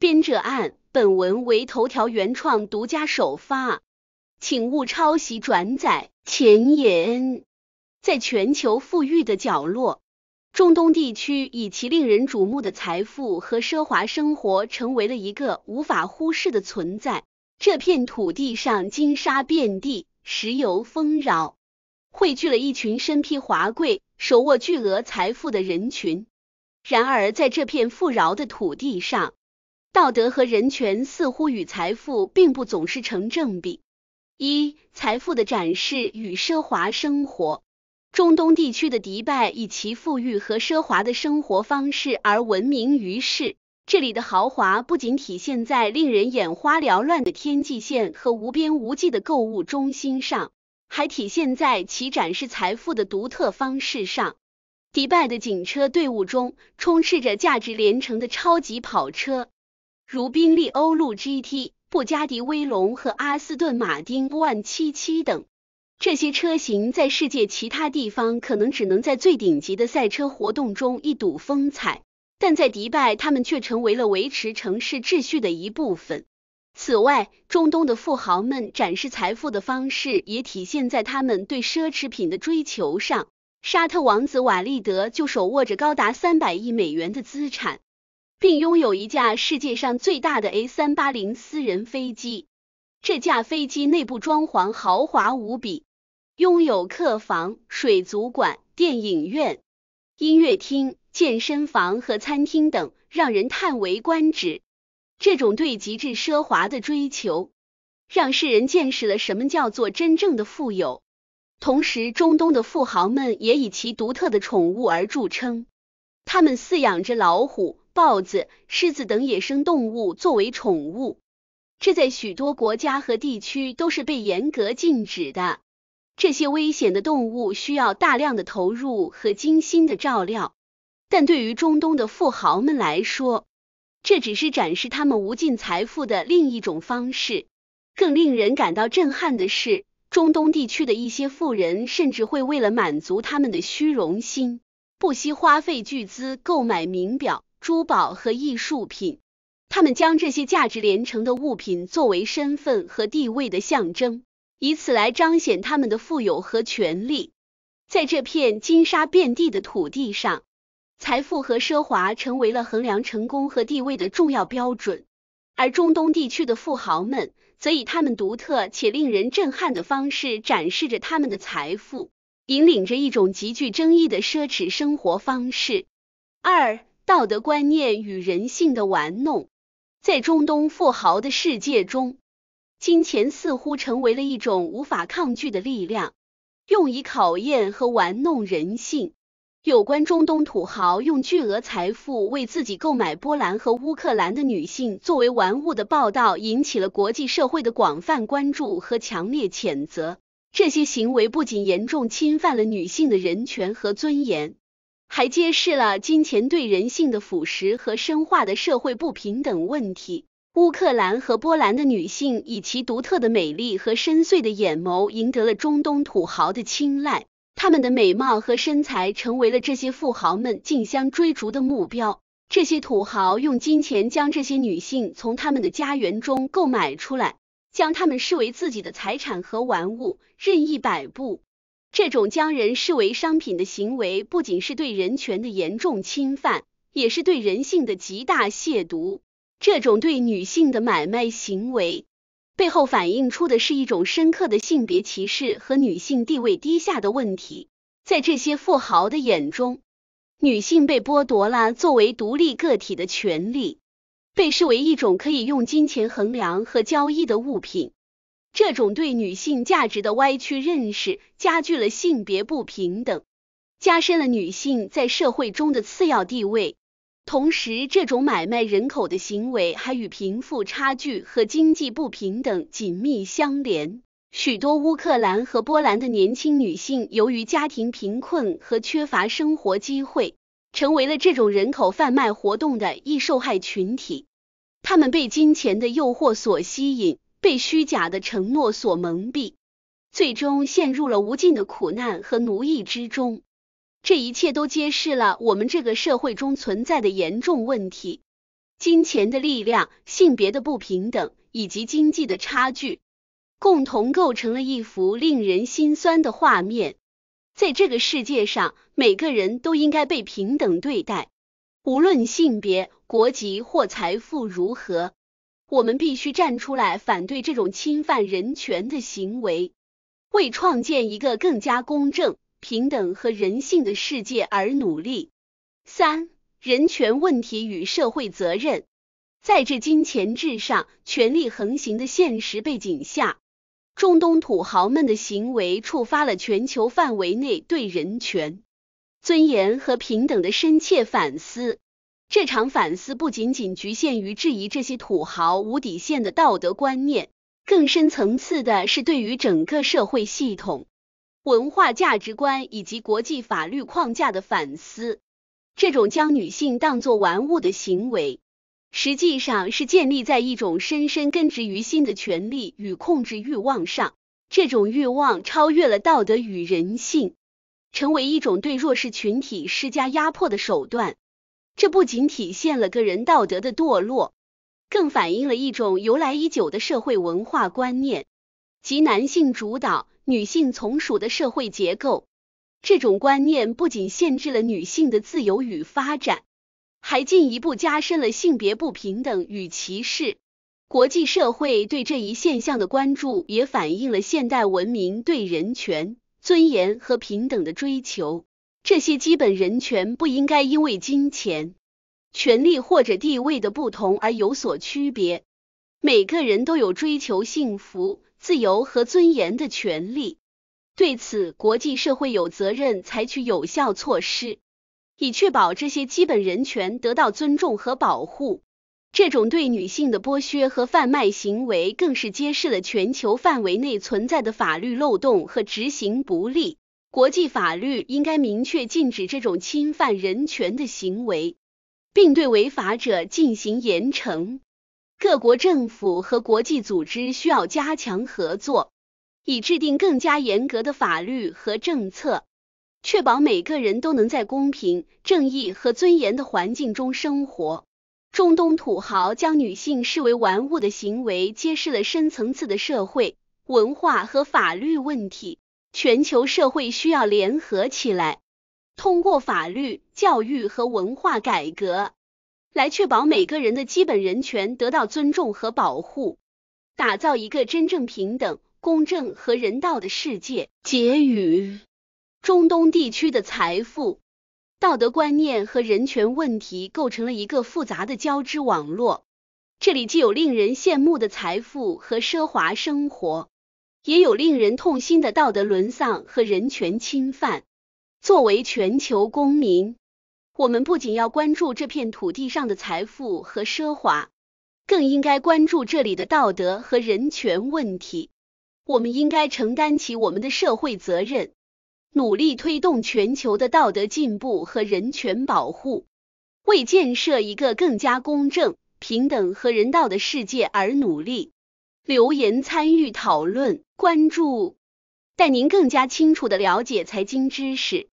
编者按：本文为头条原创独家首发，请勿抄袭转载。前言：在全球富裕的角落，中东地区以其令人瞩目的财富和奢华生活，成为了一个无法忽视的存在。这片土地上金沙遍地，石油丰饶，汇聚了一群身披华贵、手握巨额财富的人群。然而，在这片富饶的土地上，道德和人权似乎与财富并不总是成正比。一财富的展示与奢华生活，中东地区的迪拜以其富裕和奢华的生活方式而闻名于世。这里的豪华不仅体现在令人眼花缭乱的天际线和无边无际的购物中心上，还体现在其展示财富的独特方式上。迪拜的警车队伍中充斥着价值连城的超级跑车。如宾利欧陆 GT、布加迪威龙和阿斯顿马丁 ONE 七七等，这些车型在世界其他地方可能只能在最顶级的赛车活动中一睹风采，但在迪拜，他们却成为了维持城市秩序的一部分。此外，中东的富豪们展示财富的方式也体现在他们对奢侈品的追求上。沙特王子瓦利德就手握着高达三百亿美元的资产。并拥有一架世界上最大的 A 三八零私人飞机。这架飞机内部装潢豪华无比，拥有客房、水族馆、电影院、音乐厅、健身房和餐厅等，让人叹为观止。这种对极致奢华的追求，让世人见识了什么叫做真正的富有。同时，中东的富豪们也以其独特的宠物而著称。他们饲养着老虎、豹子、狮子等野生动物作为宠物，这在许多国家和地区都是被严格禁止的。这些危险的动物需要大量的投入和精心的照料，但对于中东的富豪们来说，这只是展示他们无尽财富的另一种方式。更令人感到震撼的是，中东地区的一些富人甚至会为了满足他们的虚荣心。不惜花费巨资购买名表、珠宝和艺术品，他们将这些价值连城的物品作为身份和地位的象征，以此来彰显他们的富有和权力。在这片金沙遍地的土地上，财富和奢华成为了衡量成功和地位的重要标准。而中东地区的富豪们，则以他们独特且令人震撼的方式展示着他们的财富。引领着一种极具争议的奢侈生活方式。二、道德观念与人性的玩弄，在中东富豪的世界中，金钱似乎成为了一种无法抗拒的力量，用以考验和玩弄人性。有关中东土豪用巨额财富为自己购买波兰和乌克兰的女性作为玩物的报道，引起了国际社会的广泛关注和强烈谴责。这些行为不仅严重侵犯了女性的人权和尊严，还揭示了金钱对人性的腐蚀和深化的社会不平等问题。乌克兰和波兰的女性以其独特的美丽和深邃的眼眸，赢得了中东土豪的青睐。她们的美貌和身材成为了这些富豪们竞相追逐的目标。这些土豪用金钱将这些女性从他们的家园中购买出来。将他们视为自己的财产和玩物，任意摆布。这种将人视为商品的行为，不仅是对人权的严重侵犯，也是对人性的极大亵渎。这种对女性的买卖行为，背后反映出的是一种深刻的性别歧视和女性地位低下的问题。在这些富豪的眼中，女性被剥夺了作为独立个体的权利。被视为一种可以用金钱衡量和交易的物品，这种对女性价值的歪曲认识加剧了性别不平等，加深了女性在社会中的次要地位。同时，这种买卖人口的行为还与贫富差距和经济不平等紧密相连。许多乌克兰和波兰的年轻女性，由于家庭贫困和缺乏生活机会，成为了这种人口贩卖活动的易受害群体。他们被金钱的诱惑所吸引，被虚假的承诺所蒙蔽，最终陷入了无尽的苦难和奴役之中。这一切都揭示了我们这个社会中存在的严重问题：金钱的力量、性别的不平等以及经济的差距，共同构成了一幅令人心酸的画面。在这个世界上，每个人都应该被平等对待，无论性别。国籍或财富如何？我们必须站出来反对这种侵犯人权的行为，为创建一个更加公正、平等和人性的世界而努力。三、人权问题与社会责任，在这金钱至上、权力横行的现实背景下，中东土豪们的行为触发了全球范围内对人权、尊严和平等的深切反思。这场反思不仅仅局限于质疑这些土豪无底线的道德观念，更深层次的是对于整个社会系统、文化价值观以及国际法律框架的反思。这种将女性当作玩物的行为，实际上是建立在一种深深根植于心的权利与控制欲望上。这种欲望超越了道德与人性，成为一种对弱势群体施加压迫的手段。这不仅体现了个人道德的堕落，更反映了一种由来已久的社会文化观念及男性主导、女性从属的社会结构。这种观念不仅限制了女性的自由与发展，还进一步加深了性别不平等与歧视。国际社会对这一现象的关注，也反映了现代文明对人权、尊严和平等的追求。这些基本人权不应该因为金钱、权利或者地位的不同而有所区别。每个人都有追求幸福、自由和尊严的权利。对此，国际社会有责任采取有效措施，以确保这些基本人权得到尊重和保护。这种对女性的剥削和贩卖行为，更是揭示了全球范围内存在的法律漏洞和执行不力。国际法律应该明确禁止这种侵犯人权的行为，并对违法者进行严惩。各国政府和国际组织需要加强合作，以制定更加严格的法律和政策，确保每个人都能在公平、正义和尊严的环境中生活。中东土豪将女性视为玩物的行为，揭示了深层次的社会文化和法律问题。全球社会需要联合起来，通过法律、教育和文化改革，来确保每个人的基本人权得到尊重和保护，打造一个真正平等、公正和人道的世界。结语：中东地区的财富、道德观念和人权问题构成了一个复杂的交织网络，这里既有令人羡慕的财富和奢华生活。也有令人痛心的道德沦丧和人权侵犯。作为全球公民，我们不仅要关注这片土地上的财富和奢华，更应该关注这里的道德和人权问题。我们应该承担起我们的社会责任，努力推动全球的道德进步和人权保护，为建设一个更加公正、平等和人道的世界而努力。留言参与讨论，关注，带您更加清楚的了解财经知识。